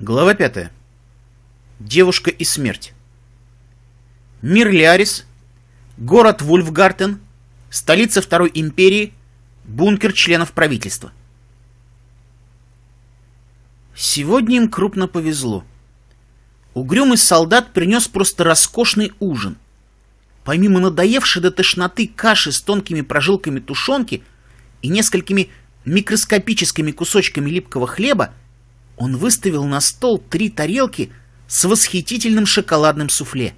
Глава 5. Девушка и смерть. Мир Лиарис, город Вульфгартен, столица Второй Империи, бункер членов правительства. Сегодня им крупно повезло. Угрюмый солдат принес просто роскошный ужин. Помимо надоевшей до тошноты каши с тонкими прожилками тушенки и несколькими микроскопическими кусочками липкого хлеба, он выставил на стол три тарелки с восхитительным шоколадным суфле.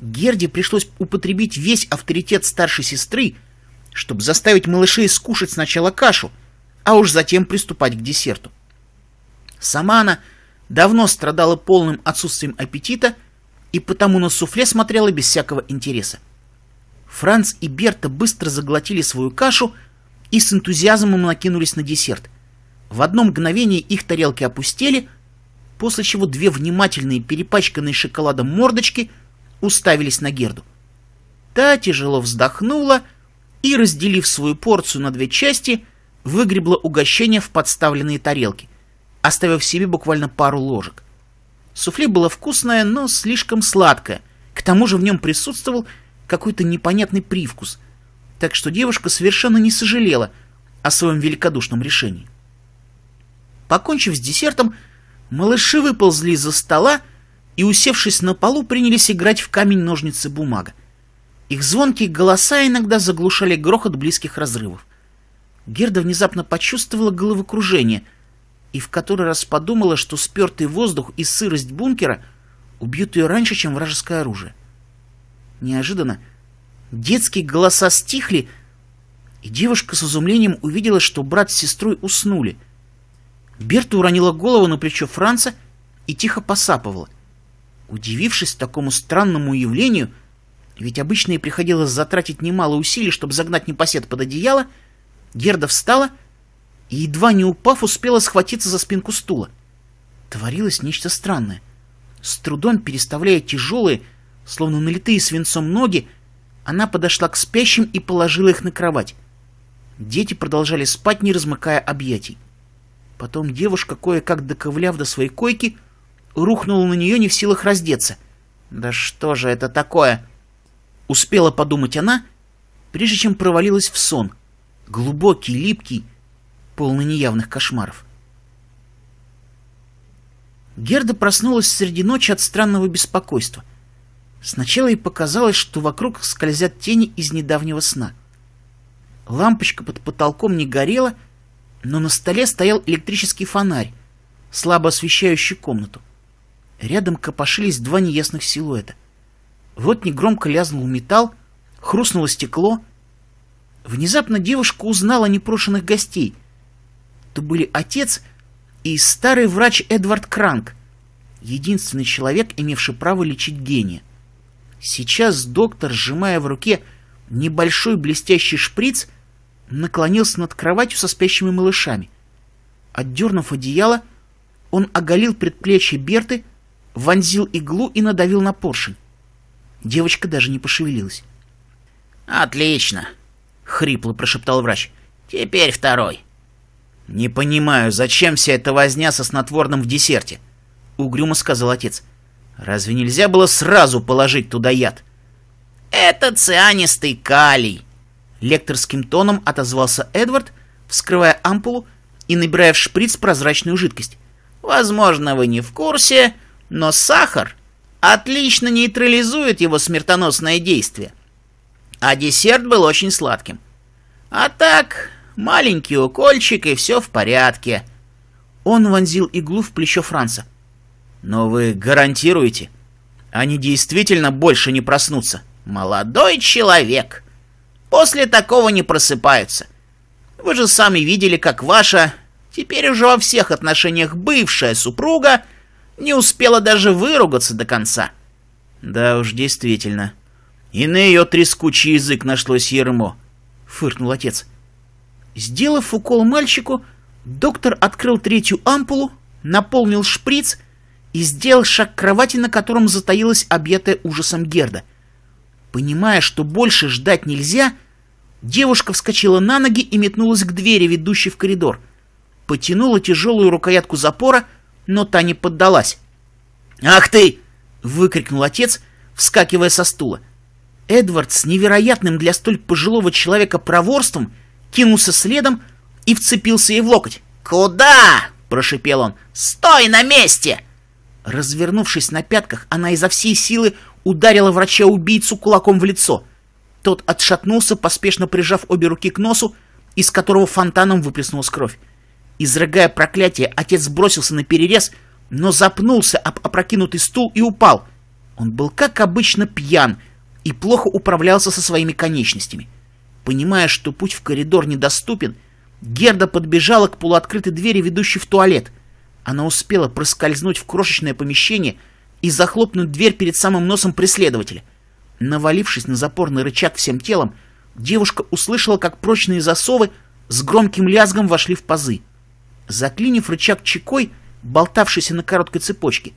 Герде пришлось употребить весь авторитет старшей сестры, чтобы заставить малышей скушать сначала кашу, а уж затем приступать к десерту. Сама она давно страдала полным отсутствием аппетита и потому на суфле смотрела без всякого интереса. Франц и Берта быстро заглотили свою кашу и с энтузиазмом накинулись на десерт. В одно мгновение их тарелки опустили, после чего две внимательные перепачканные шоколадом мордочки уставились на Герду. Та тяжело вздохнула и, разделив свою порцию на две части, выгребла угощение в подставленные тарелки, оставив себе буквально пару ложек. Суфле было вкусное, но слишком сладкое, к тому же в нем присутствовал какой-то непонятный привкус, так что девушка совершенно не сожалела о своем великодушном решении. Покончив с десертом, малыши выползли из-за стола и, усевшись на полу, принялись играть в камень-ножницы-бумага. Их звонкие голоса иногда заглушали грохот близких разрывов. Герда внезапно почувствовала головокружение и в который раз подумала, что спертый воздух и сырость бункера убьют ее раньше, чем вражеское оружие. Неожиданно детские голоса стихли, и девушка с изумлением увидела, что брат с сестрой уснули — Берта уронила голову на плечо Франца и тихо посапывала. Удивившись такому странному явлению, ведь обычно ей приходилось затратить немало усилий, чтобы загнать непосед под одеяло, Герда встала и, едва не упав, успела схватиться за спинку стула. Творилось нечто странное. С трудом переставляя тяжелые, словно налитые свинцом ноги, она подошла к спящим и положила их на кровать. Дети продолжали спать, не размыкая объятий. Потом девушка, кое-как доковляв до своей койки, рухнула на нее не в силах раздеться. «Да что же это такое?» Успела подумать она, прежде чем провалилась в сон. Глубокий, липкий, полный неявных кошмаров. Герда проснулась среди ночи от странного беспокойства. Сначала ей показалось, что вокруг скользят тени из недавнего сна. Лампочка под потолком не горела, но на столе стоял электрический фонарь, слабо освещающий комнату. Рядом копошились два неясных силуэта. Вот негромко лязнул металл, хрустнуло стекло. Внезапно девушка узнала непрошенных гостей. То были отец и старый врач Эдвард Кранк, единственный человек, имевший право лечить гения. Сейчас доктор, сжимая в руке небольшой блестящий шприц, наклонился над кроватью со спящими малышами. Отдернув одеяло, он оголил предплечье Берты, вонзил иглу и надавил на поршень. Девочка даже не пошевелилась. «Отлично!» — хрипло прошептал врач. «Теперь второй!» «Не понимаю, зачем вся эта возня со снотворным в десерте?» — угрюмо сказал отец. «Разве нельзя было сразу положить туда яд?» «Это цианистый калий!» Лекторским тоном отозвался Эдвард, вскрывая ампулу и набирая в шприц прозрачную жидкость. «Возможно, вы не в курсе, но сахар отлично нейтрализует его смертоносное действие. А десерт был очень сладким. А так, маленький укольчик и все в порядке». Он вонзил иглу в плечо Франца. «Но вы гарантируете? Они действительно больше не проснутся?» «Молодой человек!» После такого не просыпается. Вы же сами видели, как ваша, теперь уже во всех отношениях бывшая супруга, не успела даже выругаться до конца. Да уж, действительно. И на ее трескучий язык нашлось ермо. Фыркнул отец. Сделав укол мальчику, доктор открыл третью ампулу, наполнил шприц и сделал шаг к кровати, на котором затаилась объятая ужасом Герда. Понимая, что больше ждать нельзя, — Девушка вскочила на ноги и метнулась к двери, ведущей в коридор. Потянула тяжелую рукоятку запора, но та не поддалась. «Ах ты!» — выкрикнул отец, вскакивая со стула. Эдвард с невероятным для столь пожилого человека проворством кинулся следом и вцепился ей в локоть. «Куда?» — прошипел он. «Стой на месте!» Развернувшись на пятках, она изо всей силы ударила врача-убийцу кулаком в лицо — тот отшатнулся, поспешно прижав обе руки к носу, из которого фонтаном выплеснулась кровь. Изрыгая проклятие, отец бросился на перерез, но запнулся об опрокинутый стул и упал. Он был, как обычно, пьян и плохо управлялся со своими конечностями. Понимая, что путь в коридор недоступен, Герда подбежала к полуоткрытой двери, ведущей в туалет. Она успела проскользнуть в крошечное помещение и захлопнуть дверь перед самым носом преследователя — Навалившись на запорный рычаг всем телом, девушка услышала, как прочные засовы с громким лязгом вошли в пазы. Заклинив рычаг чекой, болтавшийся на короткой цепочке,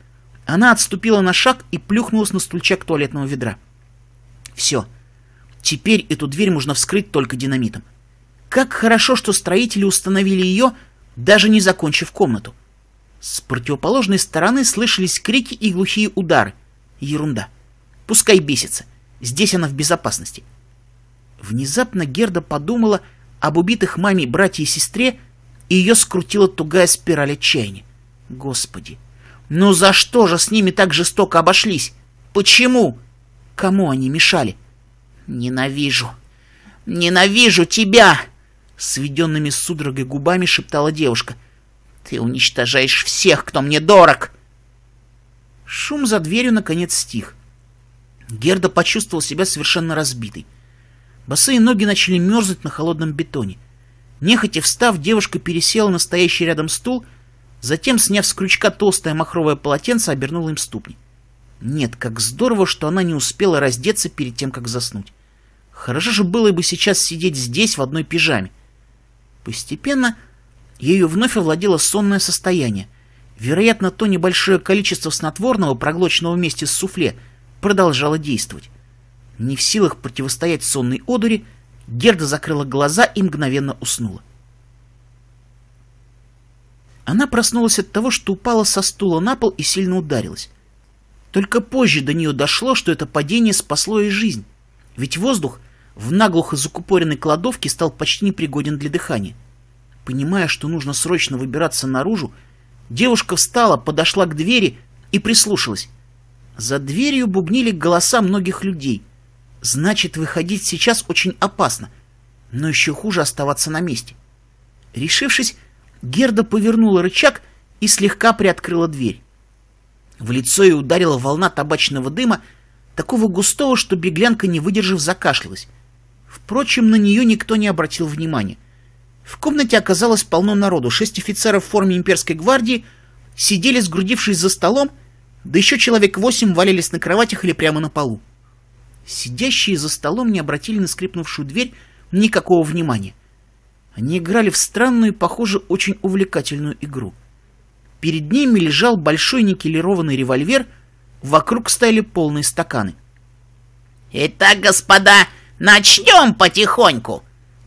она отступила на шаг и плюхнулась на стульчак туалетного ведра. Все. Теперь эту дверь можно вскрыть только динамитом. Как хорошо, что строители установили ее, даже не закончив комнату. С противоположной стороны слышались крики и глухие удары. Ерунда. Пускай бесится. Здесь она в безопасности. Внезапно Герда подумала об убитых маме брате и сестре, и ее скрутила тугая спираль отчаяния. Господи, ну за что же с ними так жестоко обошлись? Почему? Кому они мешали? Ненавижу. Ненавижу тебя! Сведенными судорогой губами шептала девушка. Ты уничтожаешь всех, кто мне дорог! Шум за дверью наконец стих. Герда почувствовал себя совершенно разбитой. Босые ноги начали мерзнуть на холодном бетоне. Нехотя встав, девушка пересела на стоящий рядом стул, затем, сняв с крючка толстое махровое полотенце, обернула им ступни. Нет, как здорово, что она не успела раздеться перед тем, как заснуть. Хорошо же было бы сейчас сидеть здесь в одной пижаме. Постепенно ею вновь овладело сонное состояние. Вероятно, то небольшое количество снотворного, проглоченного вместе с суфле, продолжала действовать. Не в силах противостоять сонной одуре, Герда закрыла глаза и мгновенно уснула. Она проснулась от того, что упала со стула на пол и сильно ударилась. Только позже до нее дошло, что это падение спасло ей жизнь. Ведь воздух в наглухо закупоренной кладовке стал почти непригоден для дыхания. Понимая, что нужно срочно выбираться наружу, девушка встала, подошла к двери и прислушалась. За дверью бубнили голоса многих людей. Значит, выходить сейчас очень опасно, но еще хуже оставаться на месте. Решившись, Герда повернула рычаг и слегка приоткрыла дверь. В лицо ей ударила волна табачного дыма, такого густого, что беглянка, не выдержав, закашлялась. Впрочем, на нее никто не обратил внимания. В комнате оказалось полно народу. Шесть офицеров в форме имперской гвардии сидели, сгрудившись за столом, да еще человек восемь валялись на кроватях или прямо на полу. Сидящие за столом не обратили на скрипнувшую дверь никакого внимания. Они играли в странную, похоже, очень увлекательную игру. Перед ними лежал большой никелированный револьвер, вокруг стояли полные стаканы. «Итак, господа, начнем потихоньку!»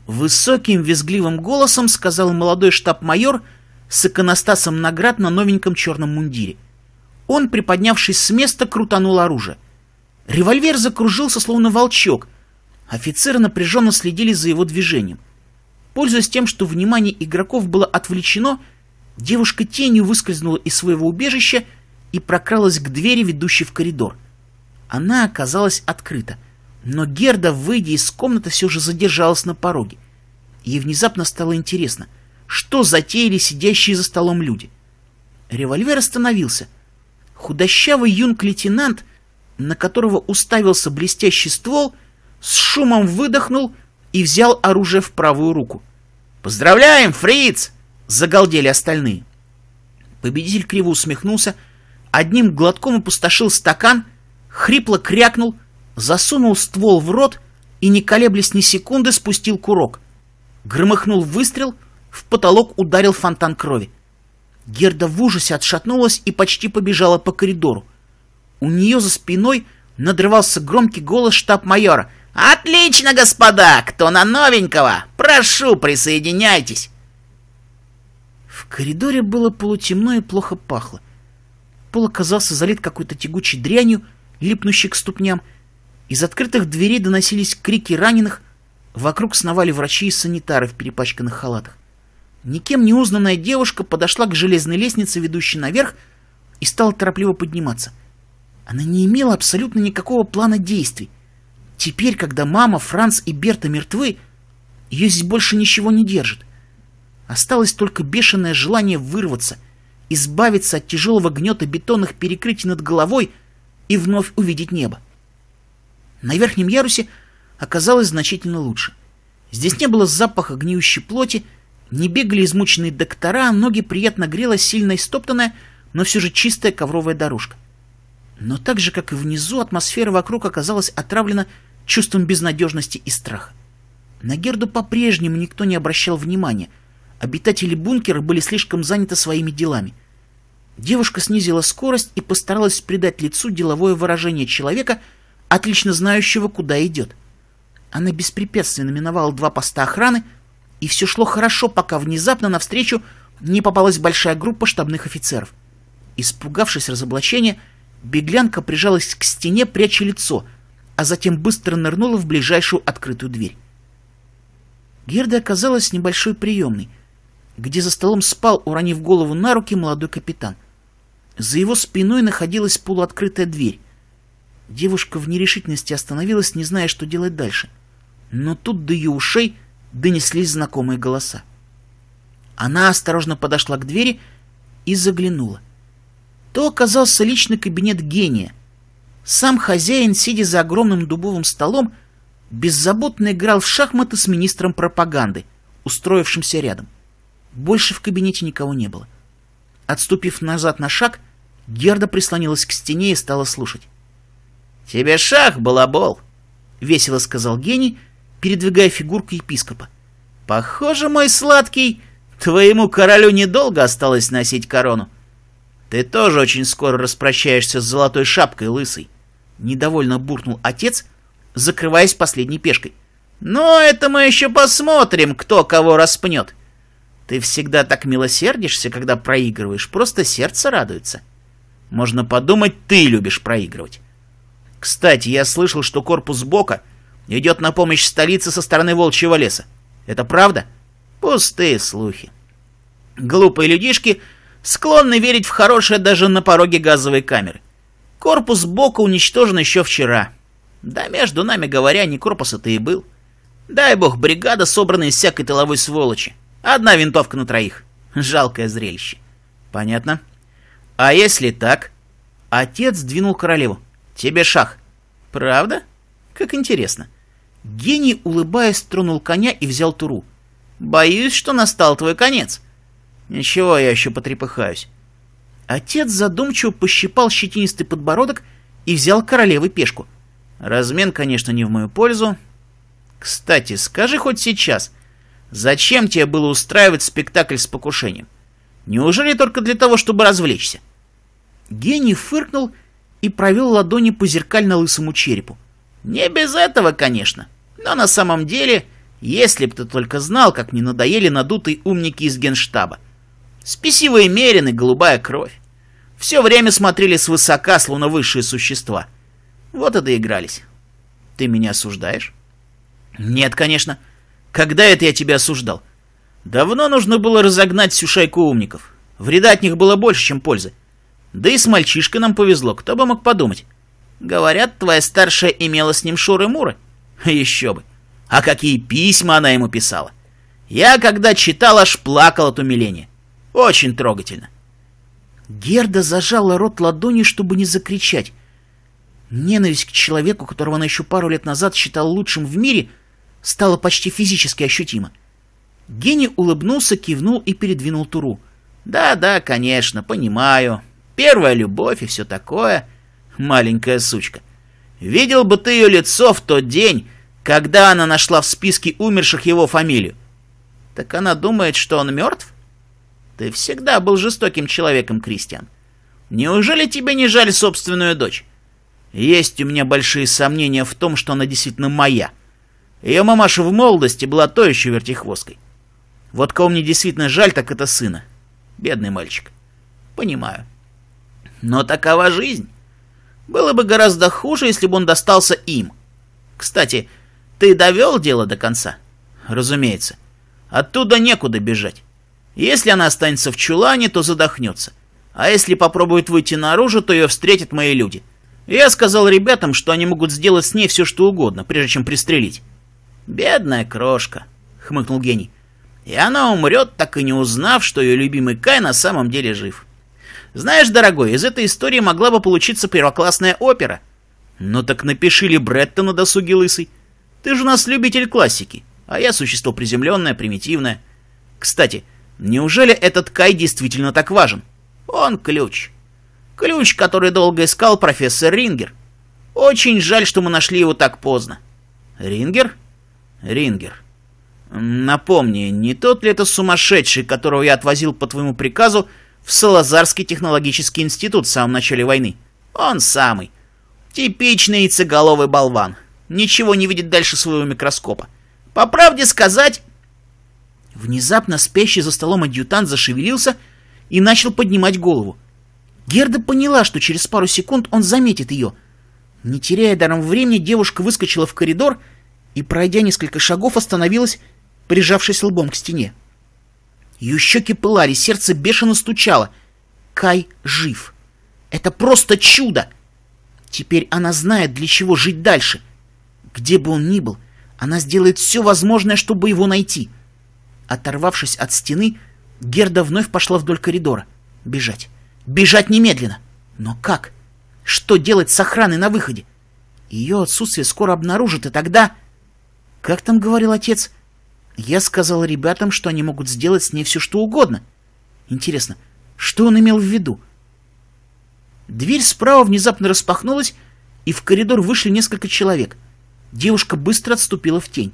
Высоким визгливым голосом сказал молодой штаб-майор с иконостасом наград на новеньком черном мундире – он, приподнявшись с места, крутанул оружие. Револьвер закружился, словно волчок. Офицеры напряженно следили за его движением. Пользуясь тем, что внимание игроков было отвлечено, девушка тенью выскользнула из своего убежища и прокралась к двери, ведущей в коридор. Она оказалась открыта, но Герда, выйдя из комнаты, все же задержалась на пороге. Ей внезапно стало интересно, что затеяли сидящие за столом люди. Револьвер остановился — Худощавый юнг-лейтенант, на которого уставился блестящий ствол, с шумом выдохнул и взял оружие в правую руку. «Поздравляем, фриц!» — загалдели остальные. Победитель криво усмехнулся, одним глотком опустошил стакан, хрипло крякнул, засунул ствол в рот и, не колеблясь ни секунды, спустил курок. Громыхнул выстрел, в потолок ударил фонтан крови. Герда в ужасе отшатнулась и почти побежала по коридору. У нее за спиной надрывался громкий голос штаб-майора. «Отлично, господа! Кто на новенького? Прошу, присоединяйтесь!» В коридоре было полутемно и плохо пахло. Пол оказался залит какой-то тягучей дрянью, липнущей к ступням. Из открытых дверей доносились крики раненых, вокруг сновали врачи и санитары в перепачканных халатах. Никем не узнанная девушка подошла к железной лестнице, ведущей наверх, и стала торопливо подниматься. Она не имела абсолютно никакого плана действий. Теперь, когда мама, Франц и Берта мертвы, ее здесь больше ничего не держит. Осталось только бешеное желание вырваться, избавиться от тяжелого гнета бетонных перекрытий над головой и вновь увидеть небо. На верхнем ярусе оказалось значительно лучше. Здесь не было запаха гниющей плоти, не бегали измученные доктора, ноги приятно грела сильно истоптанная, но все же чистая ковровая дорожка. Но так же, как и внизу, атмосфера вокруг оказалась отравлена чувством безнадежности и страха. На Герду по-прежнему никто не обращал внимания. Обитатели бункера были слишком заняты своими делами. Девушка снизила скорость и постаралась придать лицу деловое выражение человека, отлично знающего, куда идет. Она беспрепятственно миновала два поста охраны, и все шло хорошо, пока внезапно навстречу не попалась большая группа штабных офицеров. Испугавшись разоблачения, беглянка прижалась к стене, пряча лицо, а затем быстро нырнула в ближайшую открытую дверь. Герда оказалась небольшой приемной, где за столом спал, уронив голову на руки, молодой капитан. За его спиной находилась полуоткрытая дверь. Девушка в нерешительности остановилась, не зная, что делать дальше. Но тут до ее ушей донеслись знакомые голоса. Она осторожно подошла к двери и заглянула. То оказался личный кабинет гения. Сам хозяин, сидя за огромным дубовым столом, беззаботно играл в шахматы с министром пропаганды, устроившимся рядом. Больше в кабинете никого не было. Отступив назад на шаг, Герда прислонилась к стене и стала слушать. «Тебе шах, балабол!» — весело сказал гений — передвигая фигурку епископа. «Похоже, мой сладкий, твоему королю недолго осталось носить корону. Ты тоже очень скоро распрощаешься с золотой шапкой, лысый!» Недовольно буркнул отец, закрываясь последней пешкой. «Но это мы еще посмотрим, кто кого распнет!» Ты всегда так милосердишься, когда проигрываешь, просто сердце радуется. Можно подумать, ты любишь проигрывать. Кстати, я слышал, что корпус Бока идет на помощь столице со стороны Волчьего леса. Это правда? Пустые слухи. Глупые людишки склонны верить в хорошее даже на пороге газовой камеры. Корпус Бока уничтожен еще вчера. Да, между нами говоря, не корпус это а и был. Дай бог, бригада, собранная из всякой тыловой сволочи. Одна винтовка на троих. Жалкое зрелище. Понятно. А если так? Отец двинул королеву. Тебе шах. Правда? Как интересно. — Гений, улыбаясь, тронул коня и взял туру. «Боюсь, что настал твой конец». «Ничего, я еще потрепыхаюсь». Отец задумчиво пощипал щетинистый подбородок и взял королевы пешку. Размен, конечно, не в мою пользу. Кстати, скажи хоть сейчас, зачем тебе было устраивать спектакль с покушением? Неужели только для того, чтобы развлечься? Гений фыркнул и провел ладони по зеркально-лысому черепу. Не без этого, конечно. Но на самом деле, если б ты только знал, как мне надоели надутые умники из генштаба. Спесивые мерины, голубая кровь. Все время смотрели свысока, словно высшие существа. Вот и доигрались. Ты меня осуждаешь? Нет, конечно. Когда это я тебя осуждал? Давно нужно было разогнать всю шайку умников. Вреда от них было больше, чем пользы. Да и с мальчишкой нам повезло, кто бы мог подумать. Говорят, твоя старшая имела с ним шуры-муры. Еще бы. А какие письма она ему писала. Я, когда читал, аж плакал от умиления. Очень трогательно. Герда зажала рот ладонью, чтобы не закричать. Ненависть к человеку, которого она еще пару лет назад считала лучшим в мире, стала почти физически ощутима. Гений улыбнулся, кивнул и передвинул Туру. «Да-да, конечно, понимаю. Первая любовь и все такое маленькая сучка. Видел бы ты ее лицо в тот день, когда она нашла в списке умерших его фамилию. Так она думает, что он мертв? Ты всегда был жестоким человеком, Кристиан. Неужели тебе не жаль собственную дочь? Есть у меня большие сомнения в том, что она действительно моя. Ее мамаша в молодости была то еще вертихвосткой. Вот кого мне действительно жаль, так это сына. Бедный мальчик. Понимаю. Но такова жизнь. Было бы гораздо хуже, если бы он достался им. Кстати, ты довел дело до конца? Разумеется. Оттуда некуда бежать. Если она останется в чулане, то задохнется. А если попробует выйти наружу, то ее встретят мои люди. Я сказал ребятам, что они могут сделать с ней все, что угодно, прежде чем пристрелить. «Бедная крошка», — хмыкнул гений. «И она умрет, так и не узнав, что ее любимый Кай на самом деле жив». Знаешь, дорогой, из этой истории могла бы получиться первоклассная опера. Ну так напиши ли Бретта на досуге лысый. Ты же у нас любитель классики, а я существо приземленное, примитивное. Кстати, неужели этот Кай действительно так важен? Он ключ. Ключ, который долго искал профессор Рингер. Очень жаль, что мы нашли его так поздно. Рингер? Рингер. Напомни, не тот ли это сумасшедший, которого я отвозил по твоему приказу, в Салазарский технологический институт в самом начале войны. Он самый. Типичный яйцеголовый болван. Ничего не видит дальше своего микроскопа. По правде сказать... Внезапно спящий за столом адъютант зашевелился и начал поднимать голову. Герда поняла, что через пару секунд он заметит ее. Не теряя даром времени, девушка выскочила в коридор и, пройдя несколько шагов, остановилась, прижавшись лбом к стене. Ее щеки пылали, сердце бешено стучало. Кай жив. Это просто чудо! Теперь она знает, для чего жить дальше. Где бы он ни был, она сделает все возможное, чтобы его найти. Оторвавшись от стены, Герда вновь пошла вдоль коридора. Бежать. Бежать немедленно. Но как? Что делать с охраной на выходе? Ее отсутствие скоро обнаружат, и тогда... Как там говорил отец? — я сказал ребятам, что они могут сделать с ней все что угодно. Интересно, что он имел в виду? Дверь справа внезапно распахнулась, и в коридор вышли несколько человек. Девушка быстро отступила в тень.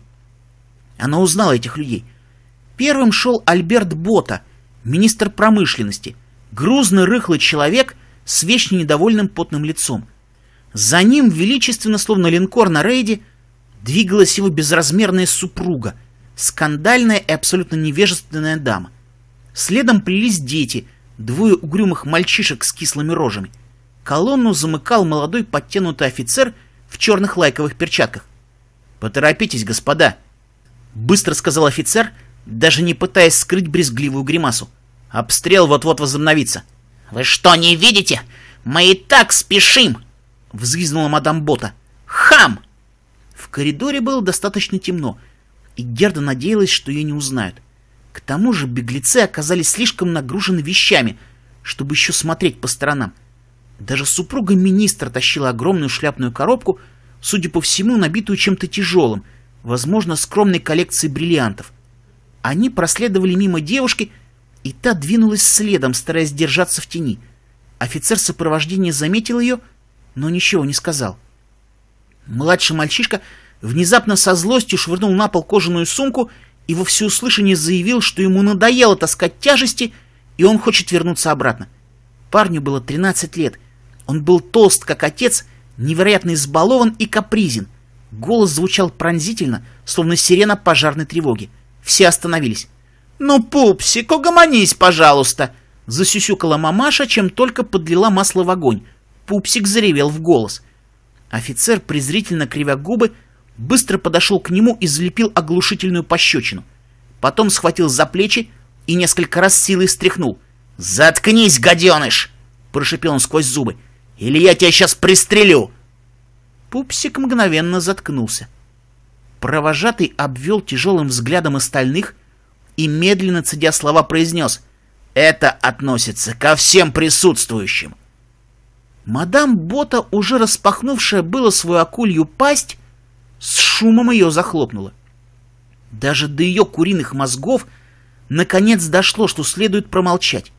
Она узнала этих людей. Первым шел Альберт Бота, министр промышленности, грузный рыхлый человек с вечно недовольным потным лицом. За ним величественно, словно линкор на рейде, двигалась его безразмерная супруга — скандальная и абсолютно невежественная дама. Следом плелись дети, двое угрюмых мальчишек с кислыми рожами. Колонну замыкал молодой подтянутый офицер в черных лайковых перчатках. «Поторопитесь, господа!» Быстро сказал офицер, даже не пытаясь скрыть брезгливую гримасу. «Обстрел вот-вот возобновится!» «Вы что, не видите? Мы и так спешим!» Взвизнула мадам Бота. «Хам!» В коридоре было достаточно темно, и Герда надеялась, что ее не узнают. К тому же беглецы оказались слишком нагружены вещами, чтобы еще смотреть по сторонам. Даже супруга министра тащила огромную шляпную коробку, судя по всему, набитую чем-то тяжелым, возможно, скромной коллекцией бриллиантов. Они проследовали мимо девушки, и та двинулась следом, стараясь держаться в тени. Офицер сопровождения заметил ее, но ничего не сказал. Младший мальчишка внезапно со злостью швырнул на пол кожаную сумку и во всеуслышание заявил, что ему надоело таскать тяжести, и он хочет вернуться обратно. Парню было 13 лет. Он был толст, как отец, невероятно избалован и капризен. Голос звучал пронзительно, словно сирена пожарной тревоги. Все остановились. «Ну, пупсик, угомонись, пожалуйста!» Засюсюкала мамаша, чем только подлила масло в огонь. Пупсик заревел в голос. Офицер, презрительно кривя губы, быстро подошел к нему и залепил оглушительную пощечину. Потом схватил за плечи и несколько раз силой встряхнул. «Заткнись, гаденыш!» — прошипел он сквозь зубы. «Или я тебя сейчас пристрелю!» Пупсик мгновенно заткнулся. Провожатый обвел тяжелым взглядом остальных и, медленно цедя слова, произнес «Это относится ко всем присутствующим!» Мадам Бота, уже распахнувшая было свою акулью пасть, с шумом ее захлопнула. Даже до ее куриных мозгов наконец дошло, что следует промолчать.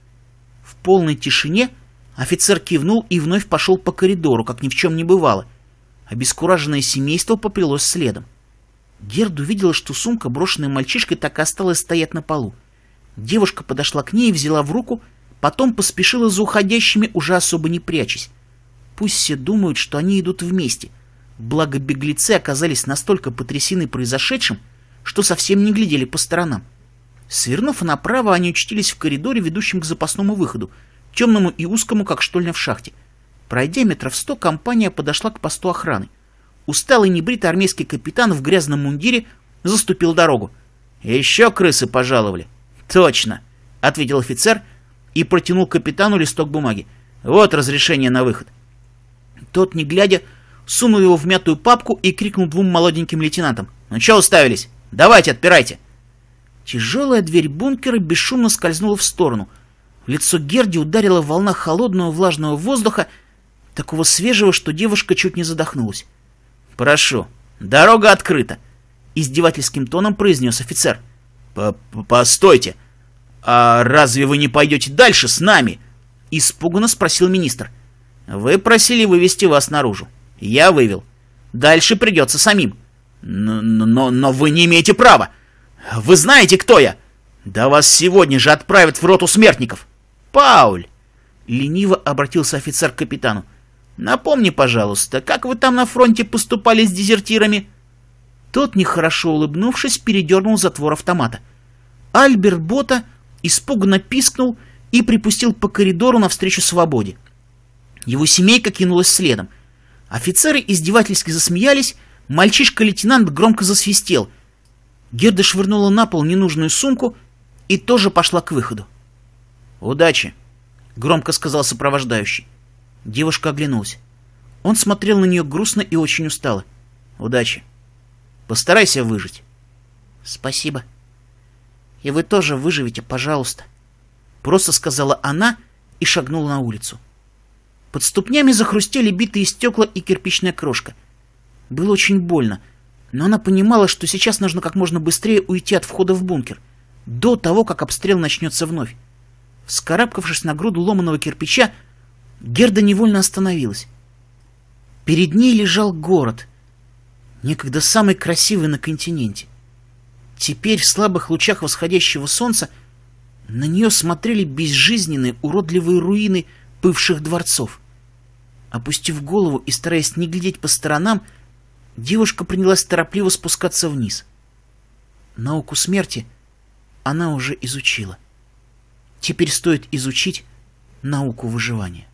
В полной тишине офицер кивнул и вновь пошел по коридору, как ни в чем не бывало. Обескураженное семейство попрелось следом. Герд увидела, что сумка, брошенная мальчишкой, так и осталась стоять на полу. Девушка подошла к ней и взяла в руку, потом поспешила за уходящими, уже особо не прячась. Пусть все думают, что они идут вместе — Благо беглецы оказались настолько потрясены произошедшим, что совсем не глядели по сторонам. Свернув направо, они очутились в коридоре, ведущем к запасному выходу, темному и узкому, как штольня в шахте. Пройдя метров сто, компания подошла к посту охраны. Усталый небритый армейский капитан в грязном мундире заступил дорогу. «Еще крысы пожаловали!» «Точно!» — ответил офицер и протянул капитану листок бумаги. «Вот разрешение на выход!» Тот, не глядя, сунул его в мятую папку и крикнул двум молоденьким лейтенантам. «Ну чё уставились? Давайте, отпирайте!» Тяжелая дверь бункера бесшумно скользнула в сторону. В лицо Герди ударила волна холодного влажного воздуха, такого свежего, что девушка чуть не задохнулась. «Прошу, дорога открыта!» — издевательским тоном произнес офицер. «Постойте! А разве вы не пойдете дальше с нами?» — испуганно спросил министр. «Вы просили вывести вас наружу. Я вывел. Дальше придется самим. Но, но, но вы не имеете права. Вы знаете, кто я? Да вас сегодня же отправят в роту смертников. Пауль! Лениво обратился офицер к капитану. Напомни, пожалуйста, как вы там на фронте поступали с дезертирами? Тот, нехорошо улыбнувшись, передернул затвор автомата. Альберт Бота испуганно пискнул и припустил по коридору навстречу свободе. Его семейка кинулась следом. Офицеры издевательски засмеялись, мальчишка-лейтенант громко засвистел. Герда швырнула на пол ненужную сумку и тоже пошла к выходу. «Удачи!» — громко сказал сопровождающий. Девушка оглянулась. Он смотрел на нее грустно и очень устало. «Удачи! Постарайся выжить!» «Спасибо! И вы тоже выживете, пожалуйста!» Просто сказала она и шагнула на улицу. Под ступнями захрустели битые стекла и кирпичная крошка. Было очень больно, но она понимала, что сейчас нужно как можно быстрее уйти от входа в бункер, до того, как обстрел начнется вновь. Вскарабкавшись на груду ломаного кирпича, Герда невольно остановилась. Перед ней лежал город, некогда самый красивый на континенте. Теперь в слабых лучах восходящего солнца на нее смотрели безжизненные уродливые руины бывших дворцов. Опустив голову и стараясь не глядеть по сторонам, девушка принялась торопливо спускаться вниз. Науку смерти она уже изучила. Теперь стоит изучить науку выживания.